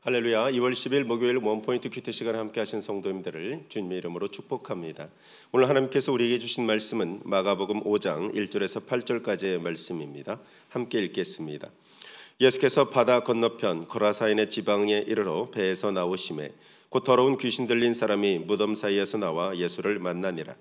할렐루야. 2월 10일 목요일 원포인트 큐티 시간에 함께 하신 성도님들을 주님의 이름으로 축복합니다. 오늘 하나님께서 우리에게 주신 말씀은 마가복음 5장 1절에서 8절까지의 말씀입니다. 함께 읽겠습니다. 예수께서 바다 건너편 거라사인의 지방에 이르러 배에서 나오심에 곧 더러운 귀신 들린 사람이 무덤 사이에서 나와 예수를 만나니라.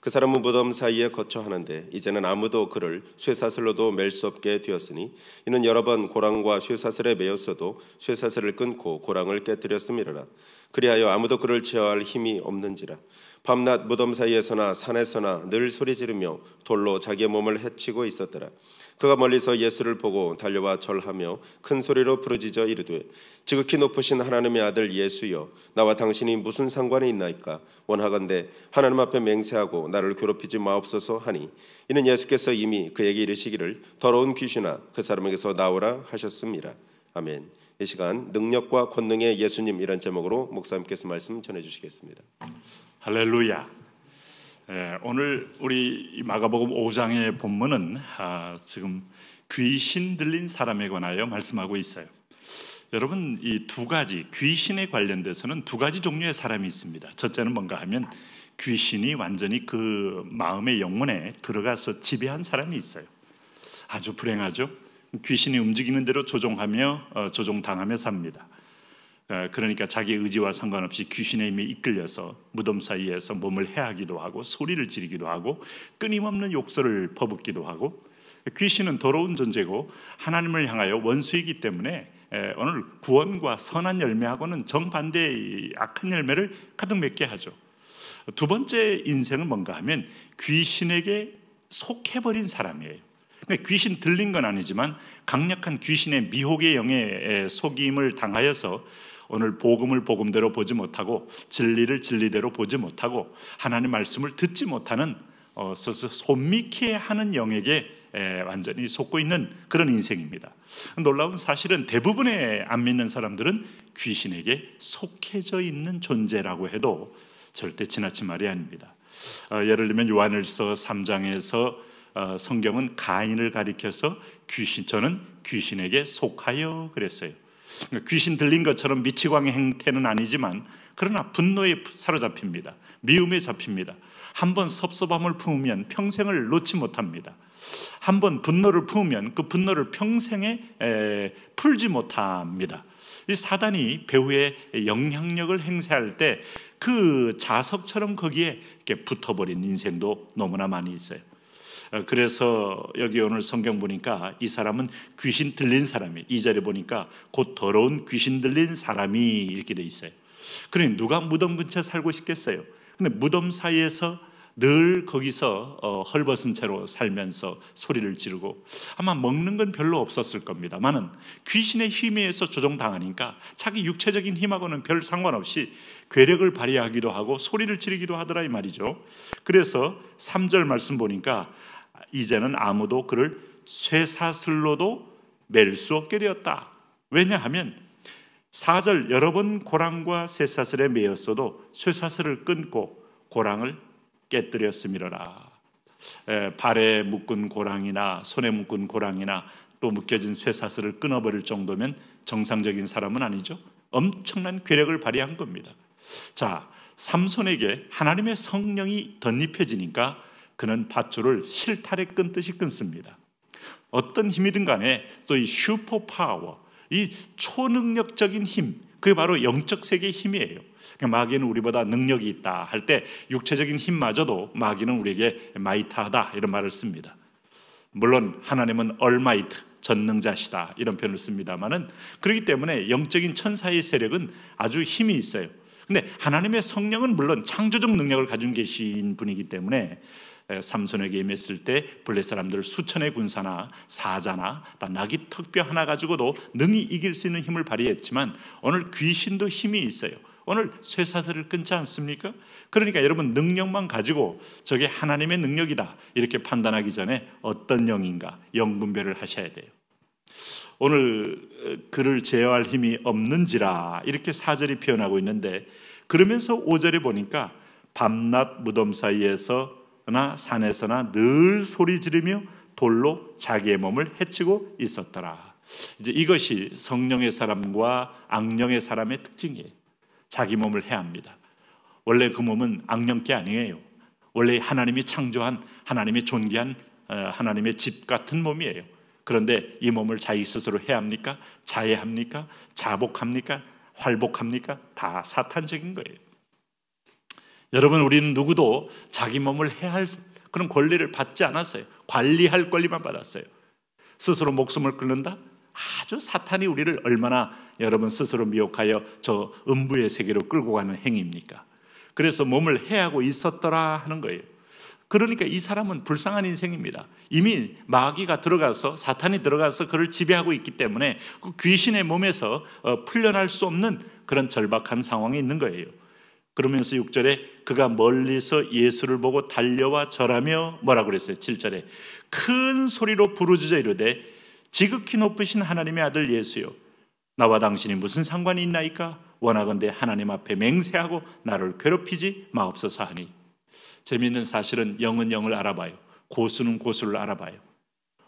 그 사람은 무덤 사이에 거처 하는데 이제는 아무도 그를 쇠사슬로도 멜 수 없게 되었으니 이는 여러 번 고랑과 쇠사슬에 매였어도 쇠사슬을 끊고 고랑을 깨뜨렸음이라 그리하여 아무도 그를 제어할 힘이 없는지라 밤낮 무덤 사이에서나 산에서나 늘 소리 지르며 돌로 자기 몸을 해치고 있었더라. 그가 멀리서 예수를 보고 달려와 절하며 큰 소리로 부르짖어 이르되 지극히 높으신 하나님의 아들 예수여 나와 당신이 무슨 상관이 있나이까 원하건대 하나님 앞에 맹세하고 나를 괴롭히지 마옵소서 하니 이는 예수께서 이미 그에게 이르시기를 더러운 귀신아 그 사람에게서 나오라 하셨습니다 아멘. 이 시간 능력과 권능의 예수님이란 제목으로 목사님께서 말씀 전해주시겠습니다. 할렐루야. 예, 오늘 우리 마가복음 5장의 본문은 아, 지금 귀신 들린 사람에 관하여 말씀하고 있어요. 여러분 이 두 가지 귀신에 관련돼서는 두 가지 종류의 사람이 있습니다. 첫째는 뭔가 하면 귀신이 완전히 그 마음의 영혼에 들어가서 지배한 사람이 있어요. 아주 불행하죠. 귀신이 움직이는 대로 조종하며 어, 조종당하며 삽니다. 어, 그러니까 자기 의지와 상관없이 귀신의 힘에 이끌려서 무덤 사이에서 몸을 해하기도 하고 소리를 지르기도 하고 끊임없는 욕설을 퍼붓기도 하고 귀신은 더러운 존재고 하나님을 향하여 원수이기 때문에 오늘 구원과 선한 열매하고는 정반대의 악한 열매를 가득 맺게 하죠. 두 번째 인생은 뭔가 하면 귀신에게 속해버린 사람이에요. 근데 귀신 들린 건 아니지만 강력한 귀신의 미혹의 영에 속임을 당하여서 오늘 복음을 복음대로 보지 못하고 진리를 진리대로 보지 못하고 하나님 말씀을 듣지 못하는 어, 손미케 하는 영에게 완전히 속고 있는 그런 인생입니다. 놀라운 사실은 대부분의 안 믿는 사람들은 귀신에게 속해져 있는 존재라고 해도 절대 지나친 말이 아닙니다. 어, 예를 들면 요한일서 3장에서 어, 성경은 가인을 가리켜서 귀신 저는 귀신에게 속하여 그랬어요. 그러니까 귀신 들린 것처럼 미치광의 행태는 아니지만 그러나 분노에 사로잡힙니다. 미움에 잡힙니다. 한번 섭섭함을 품으면 평생을 놓지 못합니다. 한번 분노를 품으면 그 분노를 평생에 에, 풀지 못합니다. 이 사단이 배후에 영향력을 행사할 때 그 자석처럼 거기에 붙어버린 인생도 너무나 많이 있어요. 어, 그래서 여기 오늘 성경 보니까 이 사람은 귀신 들린 사람이 이 절에 보니까 곧 더러운 귀신 들린 사람이 이렇게 돼 있어요. 그러니 누가 무덤 근처 살고 싶겠어요? 근데 무덤 사이에서 늘 거기서 어, 헐벗은 채로 살면서 소리를 지르고 아마 먹는 건 별로 없었을 겁니다만은 귀신의 힘에 의해서 조종당하니까 자기 육체적인 힘하고는 별 상관없이 괴력을 발휘하기도 하고 소리를 지르기도 하더라 이 말이죠. 그래서 3절 말씀 보니까 이제는 아무도 그를 쇠사슬로도 맬수 없게 되었다. 왜냐하면 4절 여러 번 고랑과 쇠사슬에 매였어도 쇠사슬을 끊고 고랑을 깨뜨렸음이라 발에 묶은 고랑이나 손에 묶은 고랑이나 또 묶여진 쇠사슬을 끊어버릴 정도면 정상적인 사람은 아니죠. 엄청난 괴력을 발휘한 겁니다. 자, 삼손에게 하나님의 성령이 덧입혀지니까 그는 밧줄을 실타래 끊듯이 끊습니다. 어떤 힘이든 간에 또 이 슈퍼 파워, 이 초능력적인 힘, 그게 바로 영적 세계의 힘이에요. 그러니까 마귀는 우리보다 능력이 있다 할 때 육체적인 힘마저도 마귀는 우리에게 마이타하다 이런 말을 씁니다. 물론 하나님은 얼마이트 전능자시다 이런 표현을 씁니다만은 그렇기 때문에 영적인 천사의 세력은 아주 힘이 있어요. 근데 하나님의 성령은 물론 창조적 능력을 가진 계신 분이기 때문에 삼손에게 임했을 때 블레 사람들 을 수천의 군사나 사자나 나귀 턱뼈 하나 가지고도 능히 이길 수 있는 힘을 발휘했지만 오늘 귀신도 힘이 있어요. 오늘 쇠사슬을 끊지 않습니까? 그러니까 여러분 능력만 가지고 저게 하나님의 능력이다 이렇게 판단하기 전에 어떤 영인가 영분별을 하셔야 돼요. 오늘 어, 그를 제어할 힘이 없는지라 이렇게 사절이 표현하고 있는데 그러면서 오절에 보니까 밤낮 무덤 사이에서 그러나 산에서나 늘 소리 지르며 돌로 자기의 몸을 해치고 있었더라. 이제 이것이 성령의 사람과 악령의 사람의 특징이에요. 자기 몸을 해합니다. 원래 그 몸은 악령께 아니에요. 원래 하나님이 창조한 하나님이 존귀한 어, 하나님의 집 같은 몸이에요. 그런데 이 몸을 자기 스스로 해합니까? 자해합니까? 자복합니까? 활복합니까? 다 사탄적인 거예요. 여러분, 우리는 누구도 자기 몸을 해할 그런 권리를 받지 않았어요. 관리할 권리만 받았어요. 스스로 목숨을 끊는다? 아주 사탄이 우리를 얼마나 여러분 스스로 미혹하여 저 음부의 세계로 끌고 가는 행위입니까? 그래서 몸을 해하고 있었더라 하는 거예요. 그러니까 이 사람은 불쌍한 인생입니다. 이미 마귀가 들어가서 사탄이 들어가서 그를 지배하고 있기 때문에 그 귀신의 몸에서 어, 풀려날 수 없는 그런 절박한 상황이 있는 거예요. 그러면서 6절에 그가 멀리서 예수를 보고 달려와 절하며 뭐라 그랬어요? 7절에 큰 소리로 부르짖어 이르되 지극히 높으신 하나님의 아들 예수요 나와 당신이 무슨 상관이 있나이까 원하건대 하나님 앞에 맹세하고 나를 괴롭히지 마옵소서 하니 재미있는 사실은 영은 영을 알아봐요 고수는 고수를 알아봐요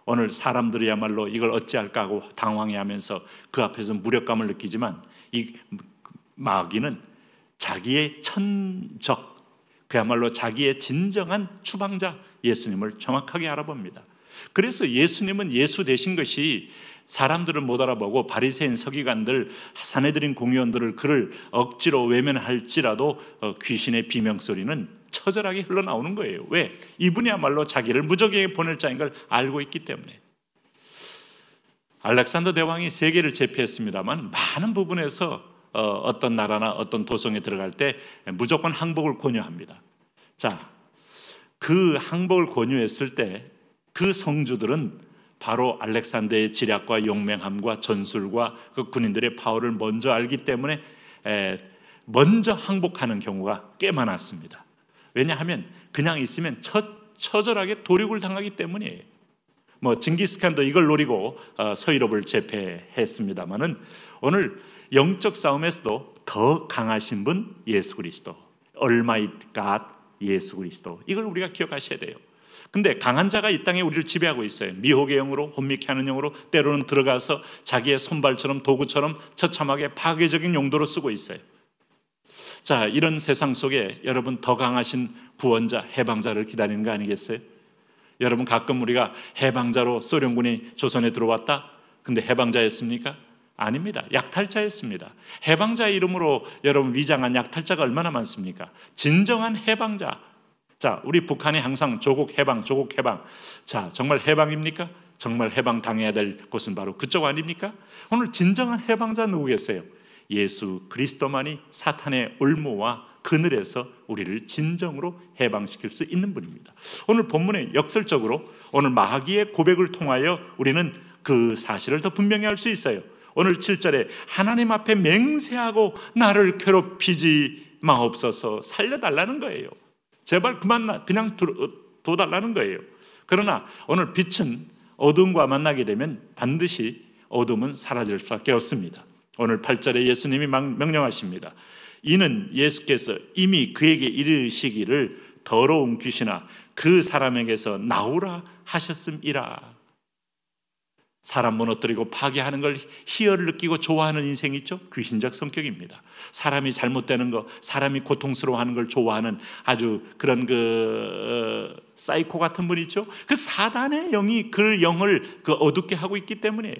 오늘 사람들이야말로 이걸 어찌할까 하고 당황해하면서 그 앞에서 무력감을 느끼지만 이 마귀는 자기의 천적, 그야말로 자기의 진정한 추방자 예수님을 정확하게 알아봅니다. 그래서 예수님은 예수 되신 것이 사람들을못 알아보고 바리새인 서기관들 사내들인 공의원들을 그를 억지로 외면할지라도 어, 귀신의 비명 소리는 처절하게 흘러나오는 거예요. 왜? 이분이야말로 자기를 무적에게 보낼 자인 걸 알고 있기 때문에. 알렉산더 대왕이 세계를 제패했습니다만 많은 부분에서 어, 떤 나라나 어떤 도성에 들어갈 때 무조건 항복을 권유합니다. 자, 그 항복을 권유했을 때 그 성주들은 바로 알렉산더의 지략과 용맹함과 전술과 그 군인들의 파워를 먼저 알기 때문에 에, 먼저 항복하는 경우가 꽤 많았습니다. 왜냐하면 그냥 있으면 처, 처절하게 도륙을 당하기 때문이에요. 뭐 징기스칸도 이걸 노리고 어, 서유럽을 제패했습니다마는 오늘 영적 싸움에서도 더 강하신 분 예수 그리스도. 얼마이트 갓 예수 그리스도. 이걸 우리가 기억하셔야 돼요. 근데 강한 자가 이 땅에 우리를 지배하고 있어요. 미혹의 영으로 혼미케 하는 영으로 때로는 들어가서 자기의 손발처럼 도구처럼 처참하게 파괴적인 용도로 쓰고 있어요. 자, 이런 세상 속에 여러분 더 강하신 구원자, 해방자를 기다리는 거 아니겠어요? 여러분 가끔 우리가 해방자로 소련군이 조선에 들어왔다. 근데 해방자였습니까? 아닙니다. 약탈자였습니다. 해방자 이름으로 여러분 위장한 약탈자가 얼마나 많습니까? 진정한 해방자. 자, 우리 북한이 항상 조국 해방, 조국 해방. 자, 정말 해방입니까? 정말 해방 당해야 될 곳은 바로 그쪽 아닙니까? 오늘 진정한 해방자 누구겠어요? 예수 그리스도만이 사탄의 올무와 그늘에서 우리를 진정으로 해방시킬 수 있는 분입니다. 오늘 본문의 역설적으로 오늘 마귀의 고백을 통하여 우리는 그 사실을 더 분명히 할 수 있어요. 오늘 7절에 하나님 앞에 맹세하고 나를 괴롭히지 마옵소서 살려달라는 거예요. 제발 그만 그냥 어, 둬달라는 거예요. 그러나 오늘 빛은 어둠과 만나게 되면 반드시 어둠은 사라질 수밖에 없습니다. 오늘 8절에 예수님이 명령하십니다. 이는 예수께서 이미 그에게 이르시기를 더러운 귀신아 그 사람에게서 나오라 하셨음이라. 사람 무너뜨리고 파괴하는 걸 희열을 느끼고 좋아하는 인생이 있죠? 귀신적 성격입니다. 사람이 잘못되는 거, 사람이 고통스러워하는 걸 좋아하는 아주 그런 그 어, 사이코 같은 분 있죠? 그 사단의 영이 그 영을 그 어둡게 하고 있기 때문이에요.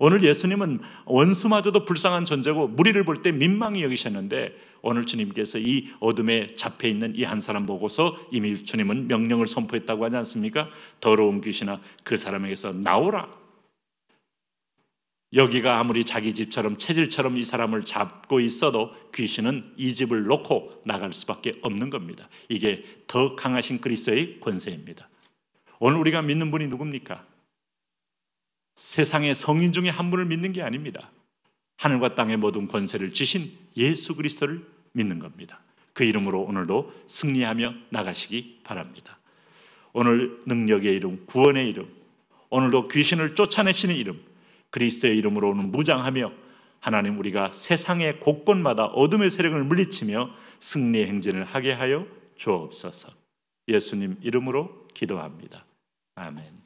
오늘 예수님은 원수마저도 불쌍한 존재고 무리를 볼 때 민망히 여기셨는데 오늘 주님께서 이 어둠에 잡혀 있는 이 한 사람 보고서 이미 주님은 명령을 선포했다고 하지 않습니까? 더러운 귀신아 그 사람에게서 나오라. 여기가 아무리 자기 집처럼 체질처럼 이 사람을 잡고 있어도 귀신은 이 집을 놓고 나갈 수밖에 없는 겁니다. 이게 더 강하신 그리스도의 권세입니다. 오늘 우리가 믿는 분이 누굽니까? 세상의 성인 중에 한 분을 믿는 게 아닙니다. 하늘과 땅의 모든 권세를 지신 예수 그리스도를 믿는 겁니다. 그 이름으로 오늘도 승리하며 나가시기 바랍니다. 오늘 능력의 이름, 구원의 이름, 오늘도 귀신을 쫓아내시는 이름, 그리스도의 이름으로 오는 무장하며 하나님 우리가 세상의 곳곳마다 어둠의 세력을 물리치며 승리의 행진을 하게 하여 주옵소서. 예수님 이름으로 기도합니다. 아멘.